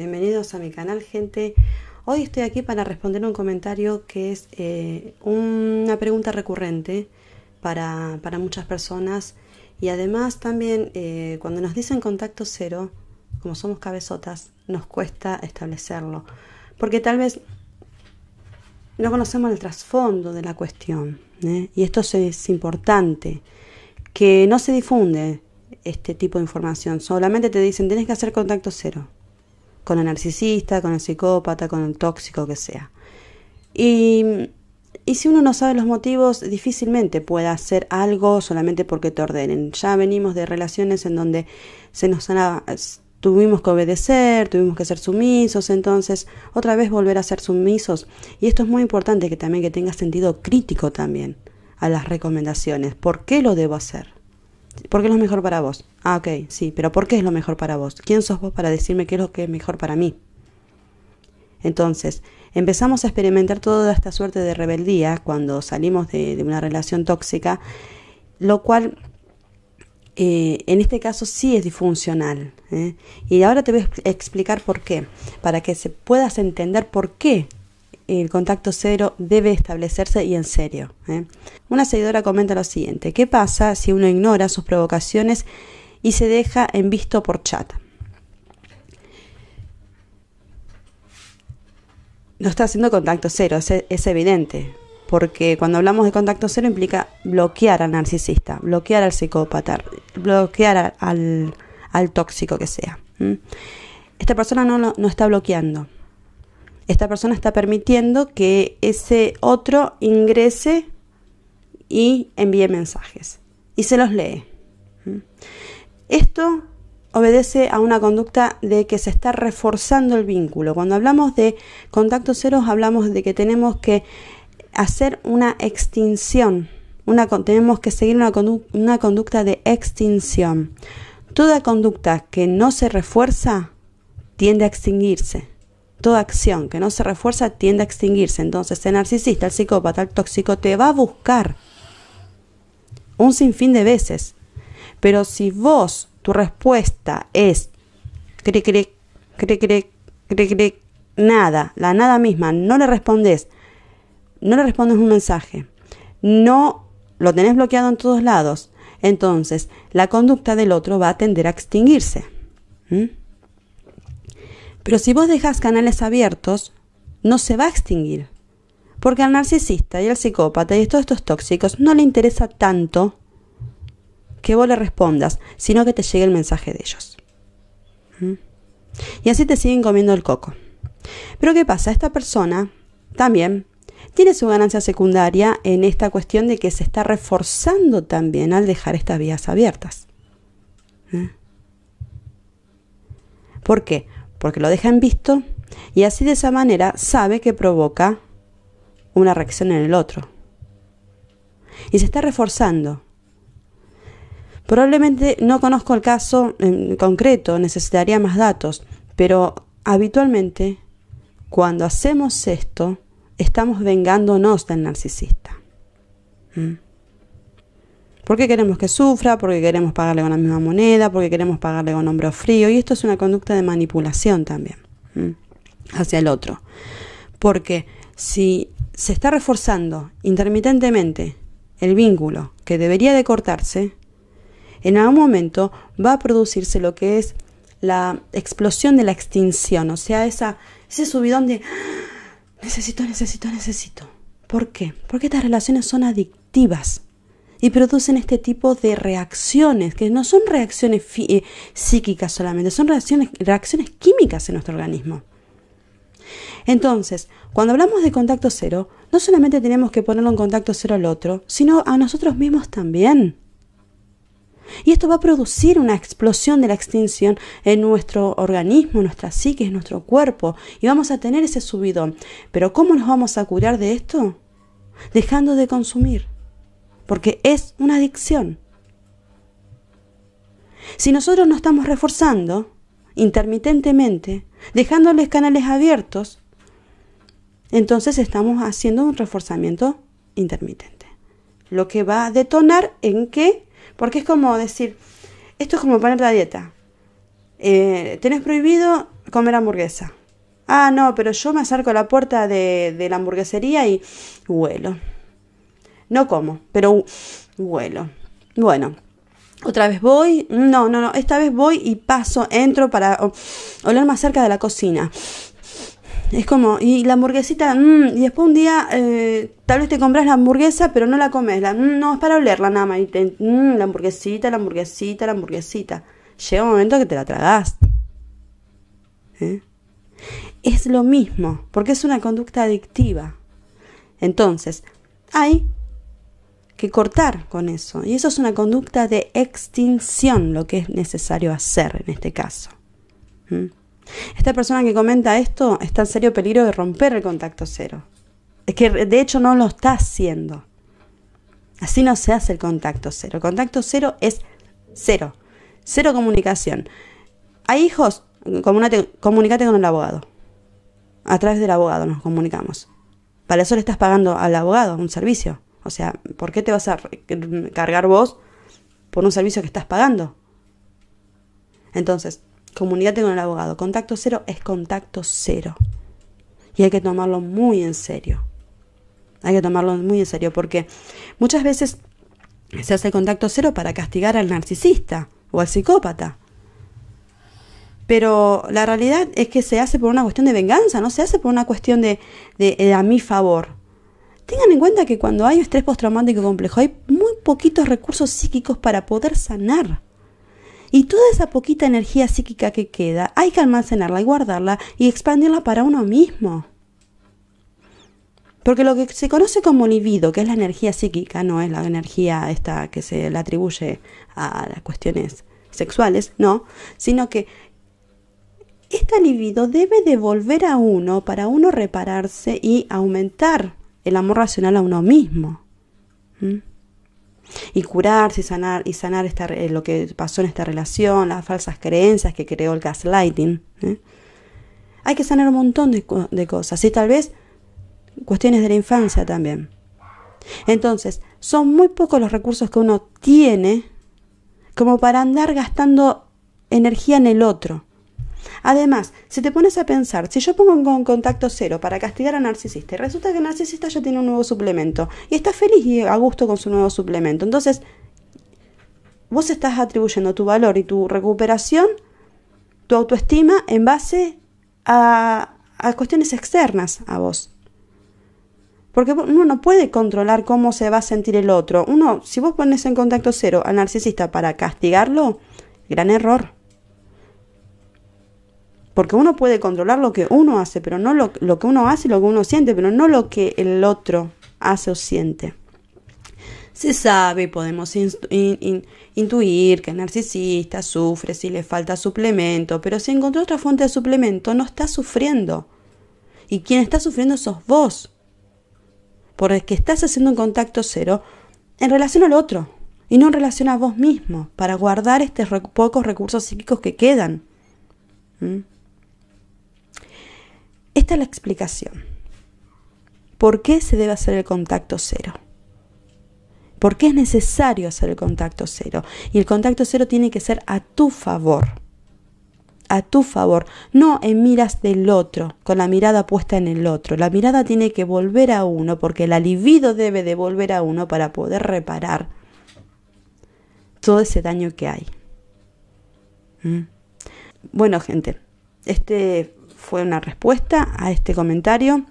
bienvenidos a mi canal gente. Hoy estoy aquí para responder un comentario que es eh, una pregunta recurrente para, muchas personas y además también eh, cuando nos dicen contacto cero, como somos cabezotas, nos cuesta establecerlo, porque tal vez no conocemos el trasfondo de la cuestión ¿eh? y esto es importante, que no se difunde este tipo de información, solamente te dicen tienes que hacer contacto cero con el narcisista, con el psicópata, con el tóxico que sea. Y, y si uno no sabe los motivos, difícilmente pueda hacer algo solamente porque te ordenen. Ya venimos de relaciones en donde se nos han, tuvimos que obedecer, tuvimos que ser sumisos, entonces otra vez volver a ser sumisos. Y esto es muy importante que también que tengas sentido crítico también a las recomendaciones. ¿Por qué lo debo hacer? ¿Por qué es lo mejor para vos? Ah, ok, sí, pero ¿por qué es lo mejor para vos? ¿Quién sos vos para decirme qué es lo que es mejor para mí? Entonces, empezamos a experimentar toda esta suerte de rebeldía cuando salimos de, una relación tóxica, lo cual eh, en este caso sí es disfuncional. ¿eh? Y ahora te voy a explicar por qué, para que se puedas entender por qué el contacto cero debe establecerse y en serio. ¿eh? Una seguidora comenta lo siguiente, ¿qué pasa si uno ignora sus provocaciones y se deja en visto por chat? No está haciendo contacto cero, es, evidente, porque cuando hablamos de contacto cero implica bloquear al narcisista, bloquear al psicópata, bloquear al, al, tóxico que sea. Esta persona no, no está bloqueando, esta persona está permitiendo que ese otro ingrese y envíe mensajes y se los lee. ¿Mm? Esto obedece a una conducta de que se está reforzando el vínculo. Cuando hablamos de contacto cero, hablamos de que tenemos que hacer una extinción, una, tenemos que seguir una conducta de extinción. Toda conducta que no se refuerza tiende a extinguirse. Toda acción que no se refuerza tiende a extinguirse. Entonces, el narcisista, el psicópata, el tóxico te va a buscar un sinfín de veces. Pero si vos, tu respuesta es cri, cri cre cri, cre nada, la nada misma, no le respondes, no le respondes un mensaje, no lo tenés bloqueado en todos lados, entonces la conducta del otro va a tender a extinguirse. ¿Mm? Pero si vos dejas canales abiertos, no se va a extinguir. Porque al narcisista y al psicópata y a todos estos tóxicos no le interesa tanto que vos le respondas, sino que te llegue el mensaje de ellos. ¿Mm? Y así te siguen comiendo el coco. Pero ¿qué pasa? Esta persona también tiene su ganancia secundaria en esta cuestión de que se está reforzando también al dejar estas vías abiertas. ¿Eh? ¿Por qué? porque lo deja en visto y así de esa manera sabe que provoca una reacción en el otro. Y se está reforzando. Probablemente no conozco el caso en concreto, necesitaría más datos, pero habitualmente cuando hacemos esto, estamos vengándonos del narcisista. ¿Mm? Porque queremos que sufra, porque queremos pagarle con la misma moneda, porque queremos pagarle con hombro frío. Y esto es una conducta de manipulación también hacia el otro. Porque si se está reforzando intermitentemente el vínculo que debería de cortarse, en algún momento va a producirse lo que es la explosión de la extinción, o sea, esa, ese subidón de ah, necesito, necesito, necesito. ¿Por qué? Porque estas relaciones son adictivas y producen este tipo de reacciones, que no son reacciones eh, psíquicas solamente, son reacciones, reacciones químicas en nuestro organismo. Entonces, cuando hablamos de contacto cero, no solamente tenemos que ponerlo en contacto cero al otro, sino a nosotros mismos también. Y esto va a producir una explosión de la extinción en nuestro organismo, nuestra psique, en nuestro cuerpo. Y vamos a tener ese subidón. Pero ¿cómo nos vamos a curar de esto? Dejando de consumir porque es una adicción. Si nosotros no estamos reforzando intermitentemente, dejándoles canales abiertos, entonces estamos haciendo un reforzamiento intermitente. Lo que va a detonar en qué, porque es como decir, esto es como poner la dieta. Eh, tenés prohibido comer hamburguesa. Ah, no, pero yo me acerco a la puerta de, de la hamburguesería y vuelo no como, pero vuelo. Bueno, otra vez voy. No, no, no. Esta vez voy y paso, entro para oler más cerca de la cocina. Es como, y la hamburguesita, mmm, y después un día eh, tal vez te compras la hamburguesa, pero no la comes. Mm, no, es para olerla nada más. Y mmm, la hamburguesita, la hamburguesita, la hamburguesita. Llega un momento que te la tragas. ¿Eh? Es lo mismo, porque es una conducta adictiva. Entonces, hay que cortar con eso. Y eso es una conducta de extinción, lo que es necesario hacer en este caso. ¿Mm? Esta persona que comenta esto está en serio peligro de romper el contacto cero. Es que de hecho no lo está haciendo. Así no se hace el contacto cero. El contacto cero es cero. Cero comunicación. Hay hijos, comunicate con el abogado. A través del abogado nos comunicamos. Para eso le estás pagando al abogado un servicio. O sea, ¿por qué te vas a cargar vos por un servicio que estás pagando? Entonces, comunícate con el abogado. Contacto cero es contacto cero. Y hay que tomarlo muy en serio. Hay que tomarlo muy en serio porque muchas veces se hace contacto cero para castigar al narcisista o al psicópata. Pero la realidad es que se hace por una cuestión de venganza, no se hace por una cuestión de a mi favor. Tengan en cuenta que cuando hay estrés postraumático complejo hay muy poquitos recursos psíquicos para poder sanar. Y toda esa poquita energía psíquica que queda hay que almacenarla y guardarla y expandirla para uno mismo. Porque lo que se conoce como libido, que es la energía psíquica, no es la energía esta que se le atribuye a las cuestiones sexuales, no, sino que esta libido debe devolver a uno para uno repararse y aumentar el amor racional a uno mismo. Y curarse y sanar, y sanar esta, lo que pasó en esta relación, las falsas creencias que creó el gaslighting. ¿eh? Hay que sanar un montón de cosas y tal vez cuestiones de la infancia también. Entonces, son muy pocos los recursos que uno tiene como para andar gastando energía en el otro. Además, si te pones a pensar, si yo pongo en contacto cero para castigar al narcisista, y resulta que el narcisista ya tiene un nuevo suplemento y está feliz y a gusto con su nuevo suplemento. Entonces, vos estás atribuyendo tu valor y tu recuperación, tu autoestima, en base a, a cuestiones externas a vos. Porque uno no puede controlar cómo se va a sentir el otro. Uno, si vos pones en contacto cero al narcisista para castigarlo, gran error. Porque uno puede controlar lo que uno hace, pero no lo, que uno hace y lo que uno siente, pero no lo que el otro hace o siente. Se sabe, podemos intuir que el narcisista sufre si le falta suplemento, pero si encontró otra fuente de suplemento, no está sufriendo. Y quien está sufriendo sos vos. Porque estás haciendo un contacto cero en relación al otro y no en relación a vos mismo, para guardar estos pocos recursos psíquicos que quedan. ¿Mm? Esta es la explicación. ¿Por qué se debe hacer el contacto cero? ¿Por qué es necesario hacer el contacto cero? Y el contacto cero tiene que ser a tu favor. A tu favor, no en miras del otro, con la mirada puesta en el otro. La mirada tiene que volver a uno porque el alivio debe de volver a uno para poder reparar todo ese daño que hay. ¿Mm? Bueno, gente, este fue una respuesta a este comentario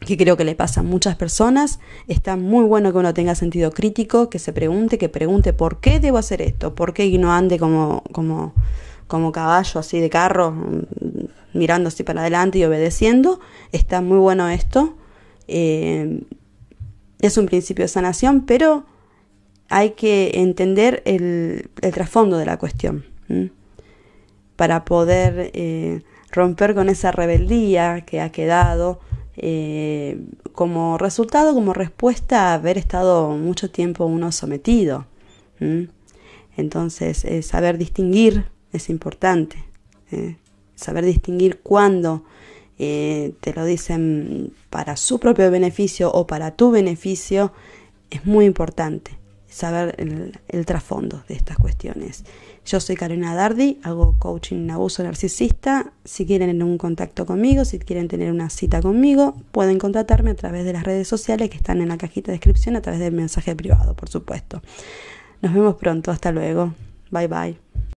que creo que le pasa a muchas personas. Está muy bueno que uno tenga sentido crítico, que se pregunte, que pregunte por qué debo hacer esto, por qué no ande como, como, caballo así de carro, mm, mirando así para adelante y obedeciendo. Está muy bueno esto. Eh, es un principio de sanación, pero hay que entender el, trasfondo de la cuestión para poder eh, romper con esa rebeldía que ha quedado eh, como resultado, como respuesta a haber estado mucho tiempo uno sometido. Entonces, eh, saber distinguir es importante. Eh, saber distinguir cuándo te lo dicen para su propio beneficio o para tu beneficio es muy importante saber el, trasfondo de estas cuestiones. Yo soy Karina Dardi, hago coaching en abuso narcisista. Si quieren un contacto conmigo, si quieren tener una cita conmigo, pueden contactarme a través de las redes sociales que están en la cajita de descripción, a través del mensaje privado, por supuesto. Nos vemos pronto, hasta luego. Bye bye.